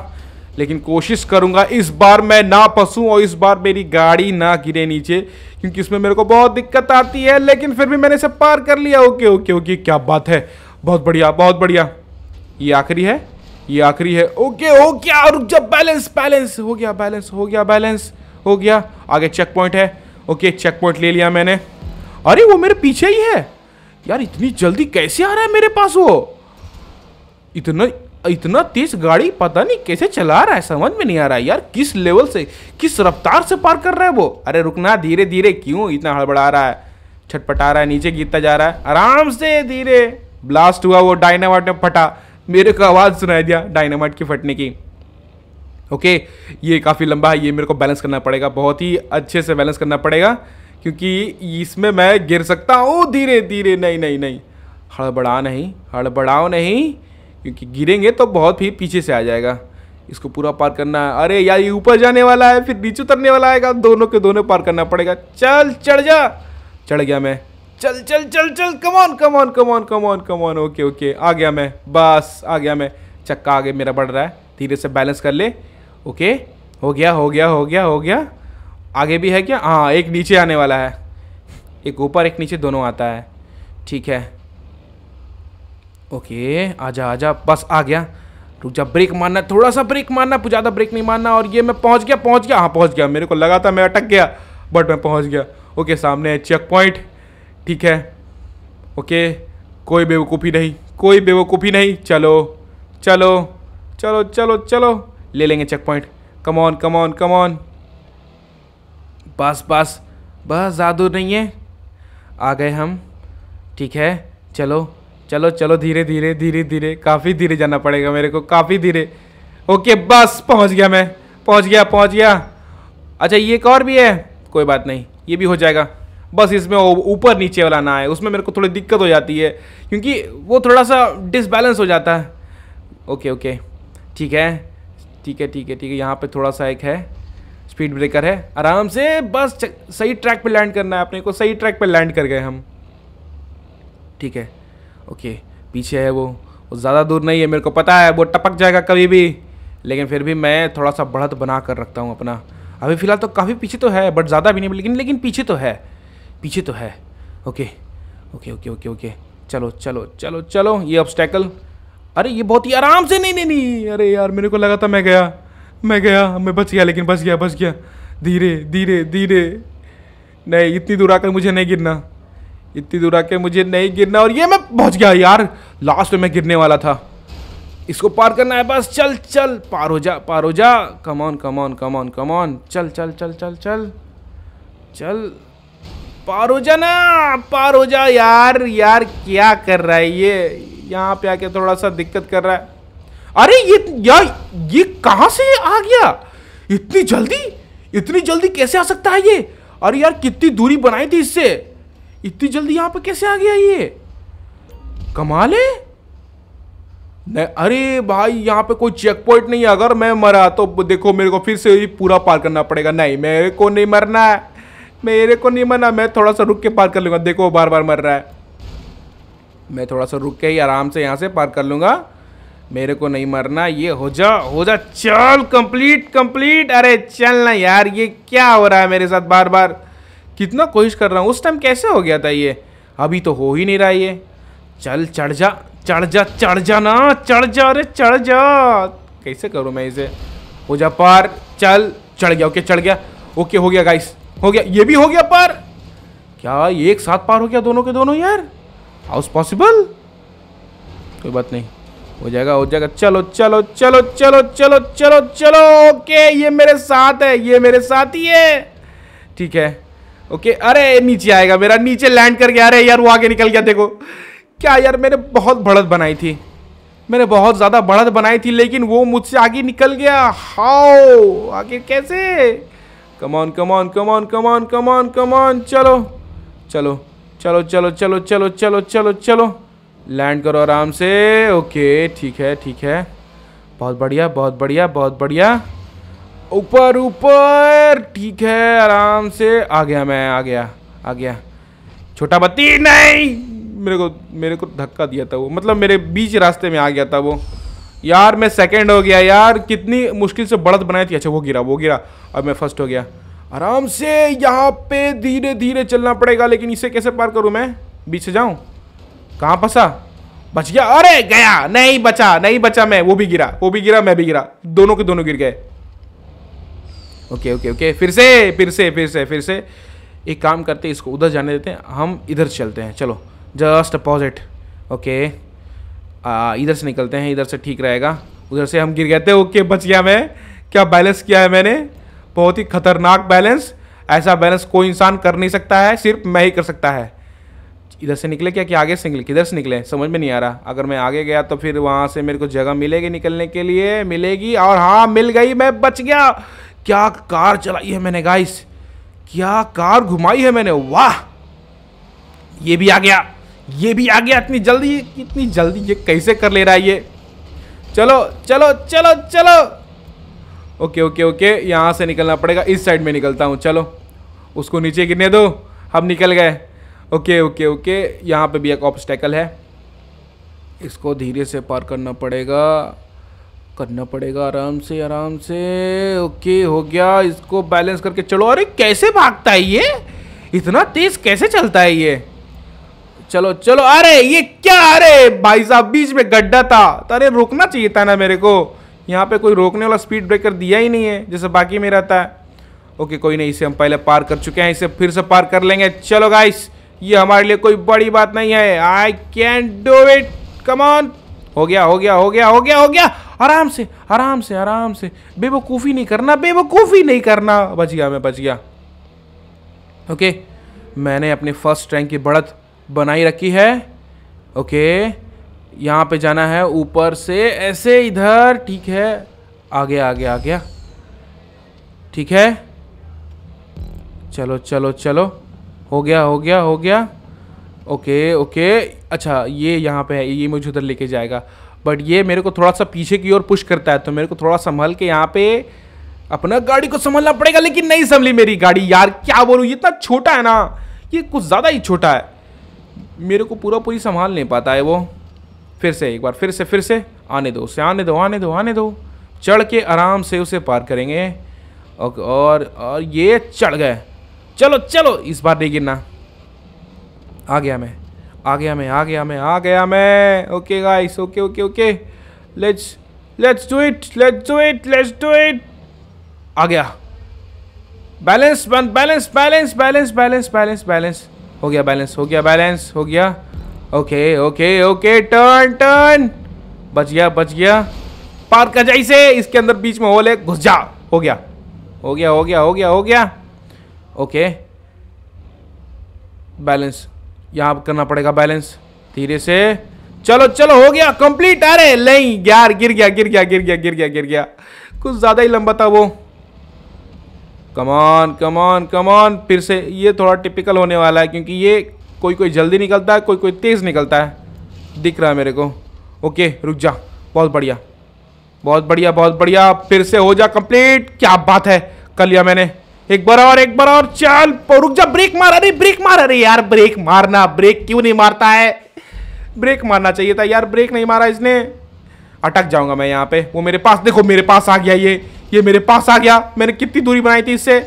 लेकिन कोशिश करूंगा इस बार मैं ना फंसूँ और इस बार मेरी गाड़ी ना गिरे नीचे क्योंकि इसमें मेरे को बहुत दिक्कत आती है लेकिन फिर भी मैंने इसे पार कर लिया ओके ओके ओके क्या बात है बहुत बढ़िया बहुत बढ़िया ये आखिरी है ये आखिरी है ओके हो गया और जब बैलेंस बैलेंस हो गया बैलेंस हो गया बैलेंस हो गया आगे चेक पॉइंट है ओके चेक पॉइंट ले लिया मैंने अरे वो मेरे पीछे ही है यार इतनी जल्दी कैसे आ रहा है मेरे पास वो इतना इतना तेज गाड़ी पता नहीं कैसे चला रहा है समझ में नहीं आ रहा है यार किस लेवल से किस रफ्तार से पार कर रहा है वो अरे रुकना धीरे धीरे क्यों इतना हड़बड़ा रहा है छटपटा रहा है नीचे गिरता जा रहा है आराम से धीरे ब्लास्ट हुआ वो डायनामाइट में फटा मेरे को आवाज़ सुनाई दिया डायनामाइट की फटने की ओके ये काफ़ी लंबा है ये मेरे को बैलेंस करना पड़ेगा बहुत ही अच्छे से बैलेंस करना पड़ेगा क्योंकि इसमें मैं गिर सकता हूँ धीरे धीरे नहीं नहीं नहीं हड़बड़ाओ नहीं हड़बड़ाओ नहीं क्योंकि गिरेंगे तो बहुत ही पीछे से आ जाएगा इसको पूरा पार करना है अरे यार ये ऊपर जाने वाला है फिर नीचे उतरने वाला आएगा दोनों के दोनों पार करना पड़ेगा चल चढ़ जा चढ़ गया मैं चल चल चल चल कमान कमान कमान कमान कमान ओके ओके आ गया मैं बस आ गया मैं चक्का आगे मेरा बढ़ रहा है धीरे से बैलेंस कर ले ओके हो गया हो गया हो गया हो गया आगे भी है क्या हाँ एक नीचे आने वाला है एक ऊपर एक नीचे दोनों आता है ठीक है ओके आजा आजा बस आ गया रुक जा ब्रेक मारना थोड़ा सा ब्रेक मारना ज़्यादा ब्रेक नहीं मारना और ये मैं पहुंच गया पहुंच गया हाँ पहुंच गया मेरे को लगा था मैं अटक गया बट मैं पहुंच गया ओके सामने है चेक पॉइंट ठीक है ओके कोई बेवकूफ़ी नहीं कोई बेवकूफ़ी नहीं चलो चलो चलो चलो चलो ले लेंगे checkpoint on come on बस बस बस ज़्यादा नहीं है आ गए हम ठीक है चलो चलो चलो धीरे धीरे धीरे धीरे काफ़ी धीरे जाना पड़ेगा मेरे को काफ़ी धीरे ओके बस पहुंच गया मैं पहुंच गया पहुंच गया अच्छा ये एक और भी है कोई बात नहीं ये भी हो जाएगा बस इसमें ऊपर नीचे वाला ना आए उसमें मेरे को थोड़ी दिक्कत हो जाती है क्योंकि वो थोड़ा सा डिसबैलेंस हो जाता है ओके ओके ठीक है ठीक है ठीक है ठीक है यहाँ पर थोड़ा सा एक है स्पीड ब्रेकर है आराम से बस सही ट्रैक पर लैंड करना है अपने को सही ट्रैक पर लैंड कर गए हम ठीक है ओके पीछे है वो वो ज़्यादा दूर नहीं है मेरे को पता है वो टपक जाएगा कभी भी लेकिन फिर भी मैं थोड़ा सा बढ़त बना कर रखता हूँ अपना अभी फ़िलहाल तो काफ़ी पीछे तो है बट ज़्यादा भी नहीं लेकिन लेकिन पीछे तो है पीछे तो है okay okay okay okay okay चलो चलो चलो चलो ये ऑब्स्टैकल अरे ये बहुत ही आराम से नहीं नहीं नहीं अरे यार मेरे को लगा था मैं गया मैं गया मैं बच गया लेकिन बच गया बच गया धीरे धीरे धीरे नहीं इतनी दूर आकर मुझे नहीं गिरना इतनी दूर आके मुझे नहीं गिरना और ये मैं पहुंच गया यार लास्ट में मैं गिरने वाला था इसको पार करना है बस चल चल पार हो जा पार हो जा कमॉन कमॉन कमॉन कमॉन चल चल चल चल चल चल पार हो जा ना पार हो जा यार यार क्या कर रहा है ये यहाँ पे आके थोड़ा सा दिक्कत कर रहा है अरे ये यार ये कहाँ से आ गया इतनी जल्दी इतनी जल्दी कैसे आ सकता है ये अरे यार कितनी दूरी बनाई थी इससे इतनी जल्दी यहाँ पर कैसे आ गया ये कमाल है नहीं अरे भाई यहाँ पे कोई चेक पॉइंट नहीं है अगर मैं मरा तो देखो मेरे को फिर से पूरा पार करना पड़ेगा नहीं मेरे को नहीं मरना है मेरे को नहीं मरना मैं थोड़ा सा रुक के पार कर लूँगा देखो बार बार मर रहा है मैं थोड़ा सा रुक के ही आराम से यहाँ से पार कर लूँगा मेरे को नहीं मरना ये हो जा हो जा चल कंप्लीट कंप्लीट अरे चल ना यार ये क्या हो रहा है मेरे साथ बार बार कितना कोशिश कर रहा हूँ उस टाइम कैसे हो गया था ये अभी तो हो ही नहीं रहा ये चल चढ़ जा चढ़ जा चढ़ जा ना चढ़ जा अरे चढ़ जा कैसे करूँ मैं इसे हो जा पार चल चढ़ गया ओके चढ़ गया ओके हो गया गाइस हो गया ये भी हो गया पार क्या ये एक साथ पार हो गया दोनों के दोनों यार हाउस पॉसिबल कोई बात नहीं हो जाएगा हो जाएगा चलो चलो चलो चलो चलो चलो चलो ओके ये मेरे साथ है ये मेरे साथ ही है ठीक है ओके अरे नीचे आएगा मेरा नीचे लैंड करके अरे यार वो आगे निकल गया देखो क्या यार मैंने बहुत बढ़त बनाई थी मैंने बहुत ज़्यादा बढ़त बनाई थी लेकिन वो मुझसे आगे निकल गया हाओ आगे कैसे कमान कमान कमान कमान कमान कमान चलो चलो चलो चलो चलो चलो चलो चलो चलो लैंड करो आराम से ओके ठीक है ठीक है बहुत बढ़िया बहुत बढ़िया बहुत बढ़िया ऊपर ऊपर ठीक है आराम से आ गया मैं आ गया आ गया छोटा बत्ती नहीं मेरे को मेरे को धक्का दिया था वो मतलब मेरे बीच रास्ते में आ गया था वो यार मैं सेकंड हो गया यार कितनी मुश्किल से बढ़त बनाई थी अच्छा वो गिरा वो गिरा अब मैं फर्स्ट हो गया आराम से यहाँ पे धीरे धीरे चलना पड़ेगा लेकिन इसे कैसे पार करूँ मैं बीच से जाऊँ कहाँ फंसा बच गया अरे गया नहीं बचा नहीं बचा मैं वो भी गिरा वो भी गिरा मैं भी गिरा दोनों के दोनों गिर गए ओके ओके ओके फिर से फिर से फिर से फिर से एक काम करते इसको उधर जाने देते हैं हम इधर चलते हैं चलो जस्ट अपोजिट ओके इधर से निकलते हैं इधर से ठीक रहेगा उधर से हम गिर गए थे ओके बच गया मैं क्या बैलेंस किया है मैंने बहुत ही खतरनाक बैलेंस ऐसा बैलेंस कोई इंसान कर नहीं सकता है सिर्फ मैं ही कर सकता है इधर से निकले क्या कि आगे से निकले किधर से निकले समझ में नहीं आ रहा अगर मैं आगे गया तो फिर वहाँ से मेरे को जगह मिलेगी निकलने के लिए मिलेगी और हाँ मिल गई मैं बच गया क्या कार चलाई है मैंने गाइस क्या कार घुमाई है मैंने वाह ये भी आ गया ये भी आ गया इतनी जल्दी इतनी जल्दी ये कैसे कर ले रहा है ये चलो चलो चलो चलो ओके ओके ओके यहाँ से निकलना पड़ेगा इस साइड में निकलता हूँ चलो उसको नीचे गिरने दो हम निकल गए ओके ओके ओके यहाँ पे भी एक ऑब्स्टेकल है इसको धीरे से पार करना पड़ेगा करना पड़ेगा आराम से आराम से ओके हो गया इसको बैलेंस करके चलो अरे कैसे भागता है ये इतना तेज कैसे चलता है ये चलो चलो अरे ये क्या अरे भाई साहब बीच में गड्ढा था तो अरे रोकना चाहिए था ना मेरे को यहाँ पे कोई रोकने वाला स्पीड ब्रेकर दिया ही नहीं है जैसे बाकी में रहता है ओके कोई नहीं इसे हम पहले पार कर चुके हैं इसे फिर से पार कर लेंगे चलो गाइस ये हमारे लिए कोई बड़ी बात नहीं है आई कैन डू इट कम हो गया हो गया हो गया हो गया हो गया आराम से आराम से आराम से बेवकूफ़ी नहीं करना बेवकूफ़ी नहीं करना बच गया मैं बच गया ओके मैंने अपने फर्स्ट रैंक की बढ़त बनाई रखी है ओके यहाँ पे जाना है ऊपर से ऐसे इधर ठीक है आ गया आ गया आ गया ठीक है चलो चलो चलो हो गया हो गया हो गया ओके ओके अच्छा ये यहाँ पे है ये मुझे उधर लेके जाएगा बट ये मेरे को थोड़ा सा पीछे की ओर पुश करता है तो मेरे को थोड़ा संभल के यहाँ पे अपना गाड़ी को संभलना पड़ेगा लेकिन नहीं संभली मेरी गाड़ी यार क्या बोलूँ इतना छोटा है ना ये कुछ ज़्यादा ही छोटा है मेरे को पूरा पूरी संभाल नहीं पाता है वो फिर से एक बार फिर से फिर से आने दो उसे आने दो आने दो आने दो चढ़ के आराम से उसे पार करेंगे और और ये चढ़ गए चलो चलो इस बार नहीं गिरना आ गया मैं आ गया मैं आ गया मैं आ गया मैं okay guys okay okay okay let's let's do it let's do it let's do it आ गया balance balance balance balance balance balance balance हो गया बैलेंस हो गया बैलेंस हो गया okay okay okay turn turn बच गया बच गया पार कर जाए इसके अंदर बीच में होल है घुस जा हो गया हो गया हो गया हो गया हो गया ओके बैलेंस यहाँ करना पड़ेगा बैलेंस धीरे से चलो चलो हो गया कंप्लीट अरे नहीं यार गिर गया गिर गया गिर गया गिर गया गिर गया कुछ ज़्यादा ही लंबा था वो कमान कमान कमान फिर से ये थोड़ा टिपिकल होने वाला है क्योंकि ये कोई कोई जल्दी निकलता है कोई कोई तेज़ निकलता है दिख रहा है मेरे को ओके रुक जा बहुत बढ़िया बहुत बढ़िया बहुत बढ़िया फिर से हो जा कंप्लीट क्या बात है कर लिया मैंने एक बार और एक बार और चल रुक जा ब्रेक मार अरे ब्रेक मार अरे यार ब्रेक मारना ब्रेक क्यों नहीं मारता है ब्रेक मारना चाहिए था यार ब्रेक नहीं मारा इसने अटक जाऊंगा मैं यहाँ पे वो मेरे पास देखो मेरे पास आ गया ये ये मेरे पास आ गया मैंने कितनी दूरी बनाई थी इससे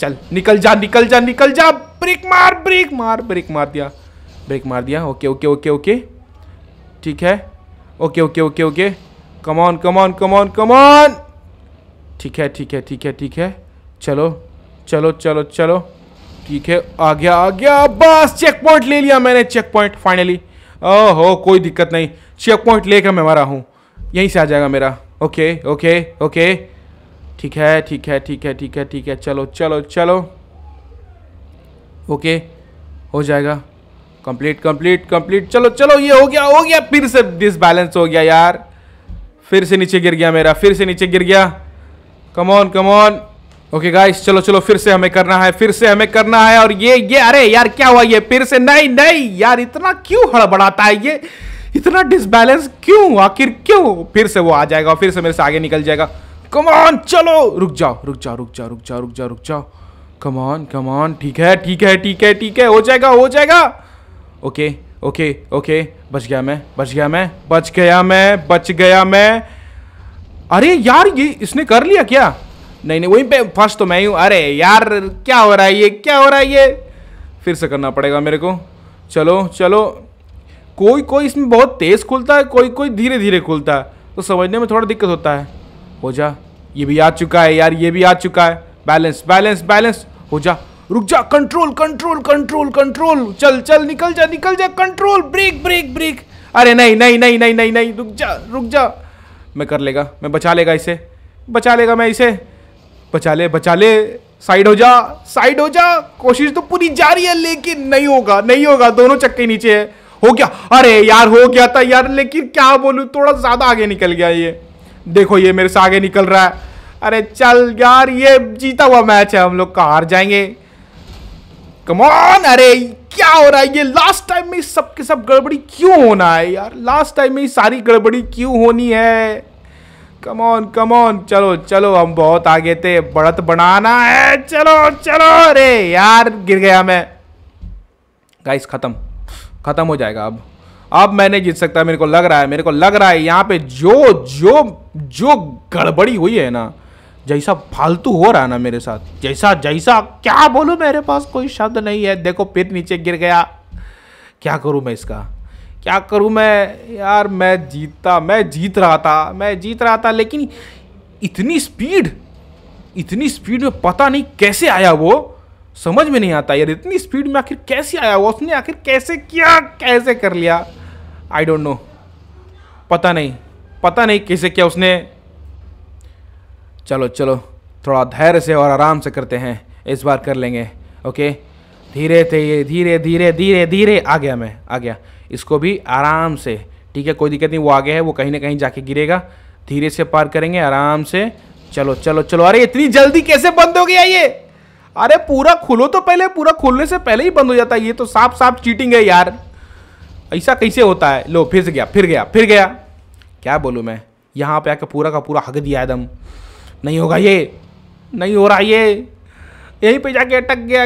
चल निकल जा निकल जा निकल जा ब्रेक मार ब्रेक मार ब्रेक मार दिया ब्रेक मार दिया ओके ओके ओके ओके ठीक है okay okay okay okay come on come on come on come on ठीक है ठीक है ठीक है ठीक है चलो चलो चलो चलो ठीक है आ गया आ गया बस चेक पॉइंट ले लिया मैंने चेक पॉइंट फाइनली ओहो कोई दिक्कत नहीं चेक पॉइंट लेकर मैं मारा हूँ यहीं से आ जाएगा मेरा ओके ओके ओके ठीक है ठीक है ठीक है ठीक है ठीक है चलो चलो चलो ओके हो जाएगा कंप्लीट कंप्लीट कंप्लीट चलो चलो ये हो गया हो गया फिर से डिसबैलेंस हो गया यार फिर से नीचे गिर गया मेरा फिर से नीचे गिर गया कमोन कमौन ओके गाइस चलो चलो फिर से हमें करना है फिर से हमें करना है और ये ये अरे यार क्या हुआ ये फिर से नहीं नहीं यार इतना क्यों हड़बड़ाता है ये इतना डिसबैलेंस क्यों आखिर क्यों फिर से वो आ जाएगा फिर से मेरे से आगे निकल जाएगा कमान चलो रुक जाओ रुक जाओ रुक जाओ रुक जाओ रुक जाओ रुक जाओ कमान कमान ठीक है ठीक है ठीक है ठीक है हो जाएगा हो जाएगा ओके ओके ओके बच गया मैं बच गया मैं बच गया मैं बच गया मैं अरे यार ये इसने कर लिया क्या नहीं नहीं वहीं पे फर्स्ट तो मैं ही हूँ अरे यार क्या हो रहा है ये क्या हो रहा है ये फिर से करना पड़ेगा मेरे को चलो चलो कोई कोई इसमें बहुत तेज़ खुलता है कोई कोई धीरे धीरे खुलता है तो समझने में थोड़ा दिक्कत होता है हो जा ये भी आ चुका है यार ये भी आ चुका है बैलेंस बैलेंस बैलेंस हो जा रुक जा कंट्रोल कंट्रोल कंट्रोल कंट्रोल चल चल निकल जा निकल जा कंट्रोल ब्रेक ब्रेक ब्रेक अरे नहीं नहीं नहीं नहीं नहीं नहीं रुक जा रुक जा मैं कर लेगा मैं बचा लेगा इसे बचा लेगा मैं इसे बचा ले बचा ले साइड हो जा साइड हो जा कोशिश तो पूरी जारी है लेकिन नहीं होगा नहीं होगा दोनों चक्के नीचे है हो गया अरे यार हो गया था यार लेकिन क्या बोलू थोड़ा ज़्यादा आगे निकल गया ये देखो ये मेरे से आगे निकल रहा है अरे चल यार ये जीता हुआ मैच है हम लोग का हार जाएंगे कमॉन अरे क्या हो रहा है ये लास्ट टाइम में सब के सब गड़बड़ी क्यों होना है यार लास्ट टाइम में सारी गड़बड़ी क्यों होनी है कम ऑन कम ऑन चलो चलो हम बहुत आगे थे बढ़त बनाना है चलो चलो अरे यार गिर गया मैं गाइस ख़त्म ख़त्म हो जाएगा अब अब मैं नहीं जीत सकता मेरे को लग रहा है मेरे को लग रहा है यहाँ पे जो जो जो गड़बड़ी हुई है ना जैसा फालतू हो रहा है ना मेरे साथ जैसा जैसा क्या बोलूँ मेरे पास कोई शब्द नहीं है देखो फिर नीचे गिर गया क्या करूँ मैं इसका क्या करूं मैं यार मैं जीतता मैं जीत रहा था मैं जीत रहा था लेकिन इतनी स्पीड इतनी स्पीड में पता नहीं कैसे आया वो समझ में नहीं आता यार इतनी स्पीड में आखिर कैसे आया वो उसने आखिर कैसे किया कैसे कर लिया आई डोंट नो पता नहीं पता नहीं कैसे किया उसने चलो चलो थोड़ा धैर्य से और आराम से करते हैं इस बार कर लेंगे ओके धीरे धीरे धीरे धीरे धीरे धीरे आ गया मैं आ गया इसको भी आराम से ठीक है कोई दिक्कत नहीं वो आगे है वो कहीं ना कहीं जाके गिरेगा धीरे से पार करेंगे आराम से चलो चलो चलो अरे इतनी जल्दी कैसे बंद हो गया ये अरे पूरा खोलो तो पहले पूरा खोलने से पहले ही बंद हो जाता है ये तो साफ साफ चीटिंग है यार ऐसा कैसे होता है लो फिर गया फिर गया फिर गया क्या बोलूँ मैं यहाँ पे आके पूरा का पूरा हक दिया एकदम नहीं होगा ये नहीं हो रहा ये यहीं पे जाके अटक गया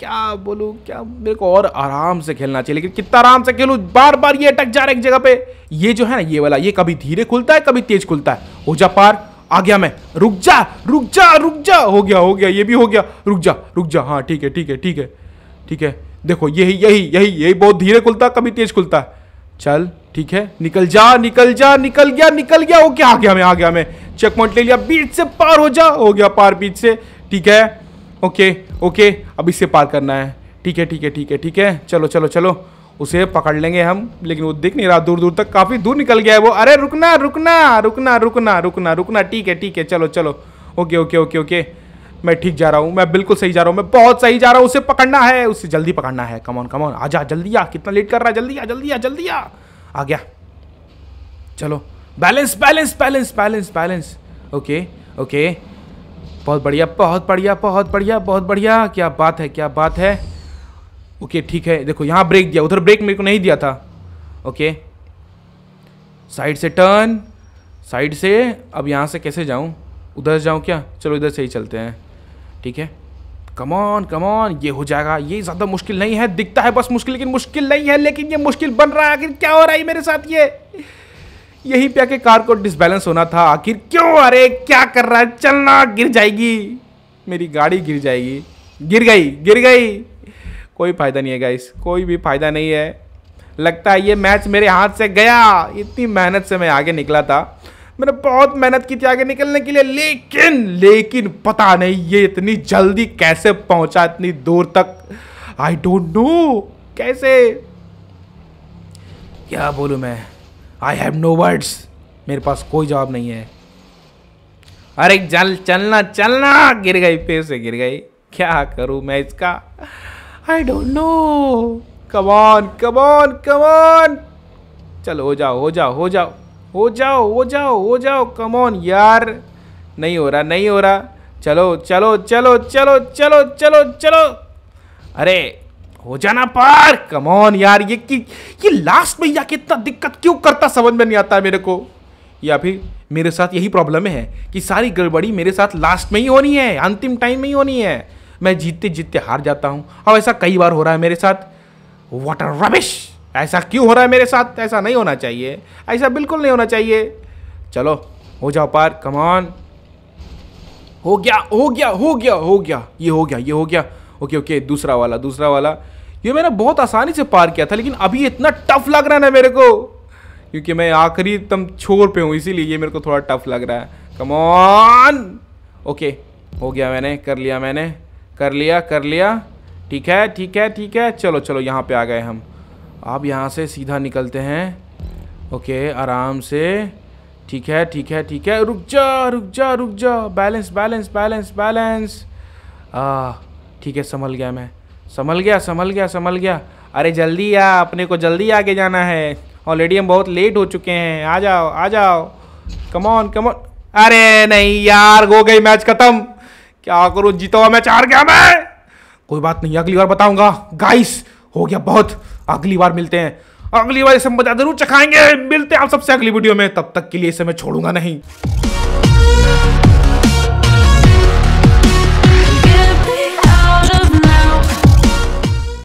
क्या बोलूँ क्या मेरे को और आराम से खेलना चाहिए लेकिन कितना आराम से खेलूँ बार बार ये अटक जा रहा है एक जगह पे ये जो है ना ये वाला ये कभी धीरे खुलता है कभी तेज खुलता है हो जा पार आ गया मैं रुक जा रुक जा रुक जा हो गया हो गया ये भी हो गया रुक जा रुक जा हाँ ठीक है ठीक है ठीक है ठीक है देखो यही यही यही यही बहुत धीरे खुलता कभी तेज खुलता है चल ठीक है निकल जा निकल जा निकल गया निकल गया ओके आ गया मैं आ गया मैं चेक पॉइंट ले लिया बीच से पार हो जा हो गया पार बीच से ठीक है ओके ओके अब इससे पार करना है ठीक है ठीक है ठीक है ठीक है चलो चलो चलो उसे पकड़ लेंगे हम लेकिन वो दिख नहीं रहा दूर दूर तक काफ़ी दूर निकल गया है वो अरे रुकना रुकना रुकना रुकना रुकना रुकना ठीक है ठीक है चलो चलो ओके ओके ओके ओके मैं ठीक जा रहा हूँ मैं बिल्कुल सही जा रहा हूँ मैं बहुत सही जा रहा हूँ उसे पकड़ना है उसे जल्दी पकड़ना है कमॉन कमौन आ जा जल्दी आ कितना लेट कर रहा है जल्दी आ जल्दी आ जल्दी आ आ गया चलो balance balance balance balance balance okay okay बहुत बढ़िया बहुत बढ़िया बहुत बढ़िया बहुत बढ़िया क्या बात है क्या बात है ओके ठीक है देखो यहाँ ब्रेक दिया उधर ब्रेक मेरे को नहीं दिया था ओके साइड से टर्न साइड से अब यहाँ से कैसे जाऊँ उधर जाऊँ क्या चलो इधर से ही चलते हैं ठीक है कमॉन कमॉन ये हो जाएगा ये ज़्यादा मुश्किल नहीं है दिखता है बस मुश्किल लेकिन मुश्किल नहीं है लेकिन ये मुश्किल बन रहा है आखिर क्या हो रहा है मेरे साथ ये यहीं पे आके कार को डिसबैलेंस होना था आखिर क्यों अरे क्या कर रहा है चलना गिर जाएगी मेरी गाड़ी गिर जाएगी गिर गई गिर गई कोई फ़ायदा नहीं है गाइस कोई भी फ़ायदा नहीं है लगता है ये मैच मेरे हाथ से गया इतनी मेहनत से मैं आगे निकला था मैंने बहुत मेहनत की थी आगे निकलने के लिए लेकिन लेकिन पता नहीं ये इतनी जल्दी कैसे पहुंचा इतनी दूर तक आई डोंट नो कैसे क्या बोलूँ मैं आई हैव नो वर्ड्स मेरे पास कोई जवाब नहीं है अरे जल चलना चलना गिर गई फिर से गिर गई क्या करूं मैं इसका I don't know come on come on come on चलो हो जाओ हो जाओ हो जाओ हो जाओ हो जाओ हो जाओ कमॉन यार नहीं हो रहा नहीं हो रहा चलो चलो चलो चलो चलो चलो चलो अरे हो जाना पार कमॉन यार ये कि ये लास्ट में या कितना दिक्कत क्यों करता समझ में नहीं आता मेरे को या फिर मेरे साथ यही प्रॉब्लम है कि सारी गड़बड़ी मेरे साथ लास्ट में ही होनी है अंतिम टाइम में ही होनी है मैं जीतते जीतते हार जाता हूँ और ऐसा कई बार हो रहा है मेरे साथ वॉट आर रबिश ऐसा क्यों हो रहा है मेरे साथ ऐसा नहीं होना चाहिए ऐसा बिल्कुल नहीं होना चाहिए चलो हो जाओ पार कमॉन हो गया हो गया हो गया हो गया ये हो गया ये हो गया ओके ओके दूसरा वाला दूसरा वाला ये मैंने बहुत आसानी से पार किया था लेकिन अभी इतना टफ लग रहा है ना मेरे को क्योंकि मैं आखिरी एकदम छोर पे हूँ इसीलिए ये मेरे को थोड़ा टफ लग रहा है कम ओके हो गया मैंने कर लिया मैंने कर लिया कर लिया ठीक है ठीक है ठीक है चलो चलो यहाँ पे आ गए हम आप यहाँ से सीधा निकलते हैं ओके आराम से ठीक है ठीक है ठीक है रुक जा रुक जा रुक जा बैलेंस बैलेंस बैलेंस बैलेंस ठीक है संभल गया मैं संभल गया संभल गया संभल गया अरे जल्दी आ अपने को जल्दी आगे जाना है ऑलरेडी हम बहुत लेट हो चुके हैं आ जाओ आ जाओ कमॉन कमॉन अरे नहीं यार हो गई मैच खत्म क्या करो जीता हुआ मैच हार गया मैं कोई बात नहीं अगली बार बताऊंगा गाइस हो गया बहुत अगली बार मिलते हैं अगली बार इसे मजा जरूर चखाएंगे मिलते हैं आप सबसे अगली वीडियो में तब तक के लिए इसे मैं छोड़ूंगा नहीं